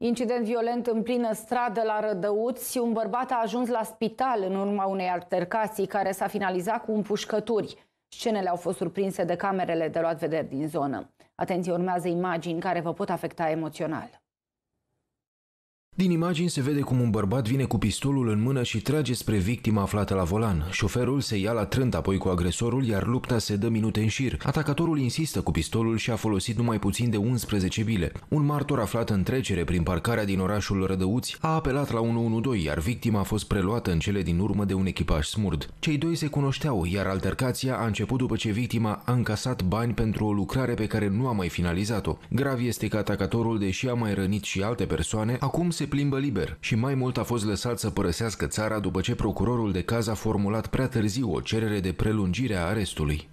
Incident violent în plină stradă la Rădăuți, un bărbat a ajuns la spital în urma unei altercații care s-a finalizat cu împușcături. Scenele au fost surprinse de camerele de luat vederi din zonă. Atenție, urmează imagini care vă pot afecta emoțional. Din imagini se vede cum un bărbat vine cu pistolul în mână și trage spre victima aflată la volan. Șoferul se ia la trânt apoi cu agresorul, iar lupta se dă minute în șir. Atacatorul insistă cu pistolul și a folosit numai puțin de 11 bile. Un martor aflat în trecere prin parcarea din orașul Rădăuți a apelat la 112, iar victima a fost preluată în cele din urmă de un echipaj smurd. Cei doi se cunoșteau, iar altercația a început după ce victima a încasat bani pentru o lucrare pe care nu a mai finalizat-o. Grav este că atacatorul, deși a mai rănit și alte persoane, acum se plimbă liber și mai mult a fost lăsat să părăsească țara după ce procurorul de caz a formulat prea târziu o cerere de prelungire a arestului.